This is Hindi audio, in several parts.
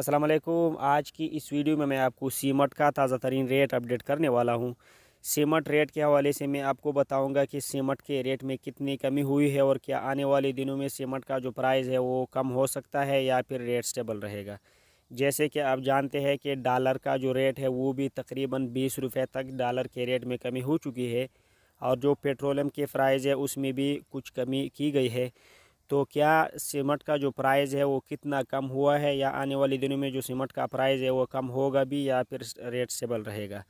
अस्सलाम वालेकुम आज की इस वीडियो में मैं आपको सीमट का ताज़ा तरीन रेट अपडेट करने वाला हूँ सीमट रेट के हवाले से मैं आपको बताऊँगा कि सीमट के रेट में कितनी कमी हुई है और क्या आने वाले दिनों में सीमट का जो प्राइस है वो कम हो सकता है या फिर रेट स्टेबल रहेगा जैसे कि आप जानते हैं कि डॉलर का जो रेट है वो भी तकरीबन बीस रुपये तक डॉलर के रेट में कमी हो चुकी है और जो पेट्रोलियम के प्राइज़ है उसमें भी कुछ कमी की गई है तो क्या सीमट का जो प्राइस है वो कितना कम हुआ है या आने वाले दिनों में जो सीमट का प्राइस है वो कम होगा भी या फिर रेट स्टेबल रहेगा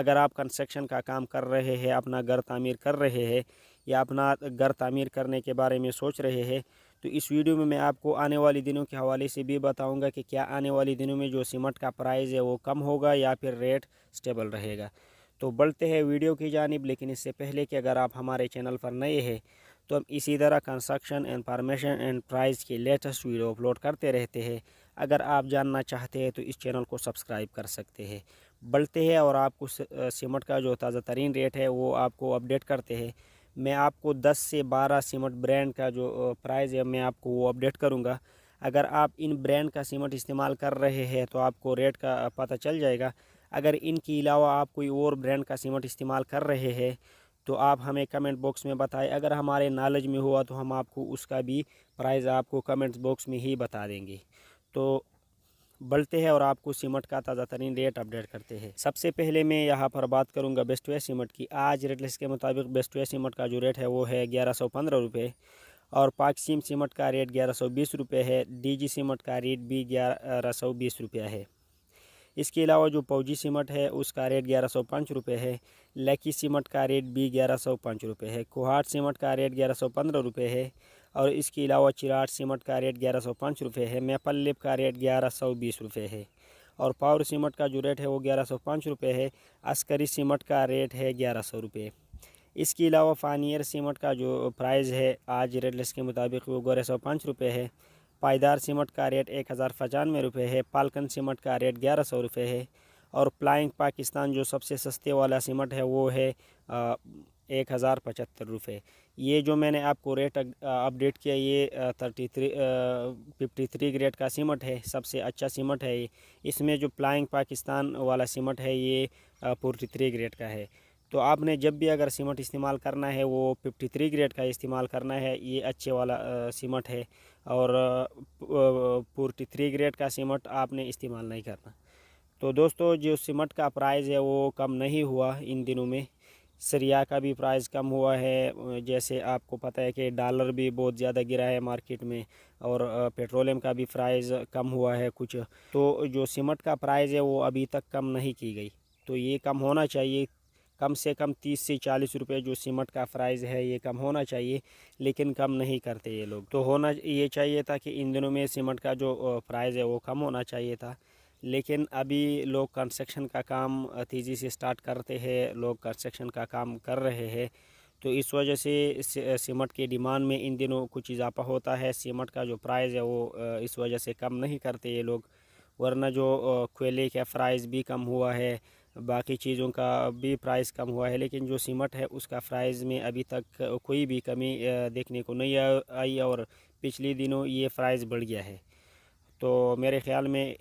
अगर आप कंस्ट्रक्शन का काम कर रहे हैं अपना घर तामीर कर रहे हैं या अपना घर तामीर करने के बारे में सोच रहे हैं तो इस वीडियो में मैं आपको आने वाले दिनों के हवाले से भी बताऊंगा कि क्या आने वाले दिनों में जो सीमट का प्राइस है वो कम होगा या फिर रेट स्टेबल रहेगा तो बढ़ते हैं वीडियो की जानब लेकिन इससे पहले कि अगर आप हमारे चैनल पर नए हैं तो हम इसी तरह कंस्ट्रक्शन इंफॉर्मेशन एंड प्राइस की लेटेस्ट वीडियो अपलोड करते रहते हैं अगर आप जानना चाहते हैं तो इस चैनल को सब्सक्राइब कर सकते हैं बढ़ते हैं और आपको सीमट का जो ताज़ा तरीन रेट है वो आपको अपडेट करते हैं मैं आपको 10 से 12 सीमट ब्रांड का जो प्राइस है मैं आपको वो अपडेट करूँगा अगर आप इन ब्रांड का सीमट इस्तेमाल कर रहे हैं तो आपको रेट का पता चल जाएगा अगर इनके अलावा आप कोई और ब्रांड का सीमट इस्तेमाल कर रहे हैं तो आप हमें कमेंट बॉक्स में बताएं अगर हमारे नॉलेज में हुआ तो हम आपको उसका भी प्राइज़ आपको कमेंट बॉक्स में ही बता देंगे तो बढ़ते हैं और आपको सीमट का ताज़ा तरीन रेट अपडेट करते हैं सबसे पहले मैं यहाँ पर बात करूँगा बेस्ट वे सीमट की आज रेट लिस्ट के मुताबिक बेस्ट वे सीमट का जो रेट है वो है ग्यारह सौ पंद्रह रुपये और पाकसीम सीमट का रेट ग्यारह सौ बीस रुपये है जी सीमट का रेट भी ग्यारह सौ बीस रुपया है इसके अलावा जो पौजी सीमट है उसका रेट ग्यारह सौ पाँच रुपये है लकी सीमट का रेट भी ग्यारह सौ पाँच रुपये है कुहाट सीमट का रेट ग्यारह सौ पंद्रह रुपये है और इसके अलावा चिराट सीमट का रेट ग्यारह सौ पाँच रुपये है मेपल लिप का रेट ग्यारह सौ बीस रुपये है और पावर सीमट का जो रेट है वो ग्यारह सौ पाँच रुपये है अस्करी सीमट का रेट है ग्यारह सौ रुपये इसके अलावा फानियर सीमट का जो प्राइस है आज रेट लिस्ट के मुताबिक वो ग्यारह सौ पाँच रुपये है पायदार सीमेंट का रेट एक हज़ार पचानवे रुपये है पालकन सीमेंट का रेट ग्यारह सौ रुपये है और प्लाइंग पाकिस्तान जो सबसे सस्ते वाला सीमेंट है वो है एक हज़ार पचहत्तर रुपये ये जो मैंने आपको रेट अपडेट किया ये thirty three fifty three grade का सीमेंट है सबसे अच्छा सीमेंट है ये इसमें जो प्लाइंग पाकिस्तान वाला सीमेंट है ये फोर्टी थ्री ग्रेड का है तो आपने जब भी अगर सीमेंट इस्तेमाल करना है वो 53 ग्रेड का इस्तेमाल करना है ये अच्छे वाला सीमेंट है और फोर्टी थ्री ग्रेड का सीमेंट आपने इस्तेमाल नहीं करना तो दोस्तों जो सीमेंट का प्राइस है वो कम नहीं हुआ इन दिनों में सरिया का भी प्राइस कम हुआ है जैसे आपको पता है कि डॉलर भी बहुत ज़्यादा गिरा है मार्केट में और पेट्रोलियम का भी प्राइस कम हुआ है कुछ तो जो सीमेंट का प्राइस है वो अभी तक कम नहीं की गई तो ये कम होना चाहिए कम से कम तीस से चालीस रुपये जो सीमेंट का प्राइस है ये कम होना चाहिए लेकिन कम नहीं करते ये लोग तो होना ये चाहिए था कि इन दिनों में सीमेंट का जो प्राइस है वो कम होना चाहिए था लेकिन अभी लोग कंस्ट्रक्शन का काम तेज़ी से स्टार्ट करते हैं लोग कंस्ट्रक्शन का काम कर रहे हैं तो इस वजह से सीमेंट के डिमांड में इन दिनों कुछ इजाफा होता है सीमेंट का जो प्राइस है वो इस वजह से कम नहीं करते ये लोग वरना जो कोयले का प्राइस भी कम हुआ है बाकी चीज़ों का भी प्राइस कम हुआ है लेकिन जो सीमट है उसका प्राइस में अभी तक कोई भी कमी देखने को नहीं आई और पिछले दिनों ये प्राइस बढ़ गया है तो मेरे ख्याल में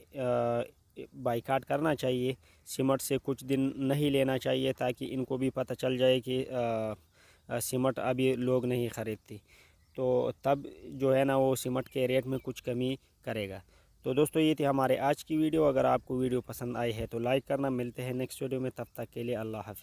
बाइकाट करना चाहिए सीमट से कुछ दिन नहीं लेना चाहिए ताकि इनको भी पता चल जाए कि सीमट अभी लोग नहीं ख़रीदते तो तब जो है ना वो सीमट के रेट में कुछ कमी करेगा तो दोस्तों ये थी हमारे आज की वीडियो अगर आपको वीडियो पसंद आई है तो लाइक करना मिलते हैं नेक्स्ट वीडियो में तब तक के लिए अल्लाह हाफि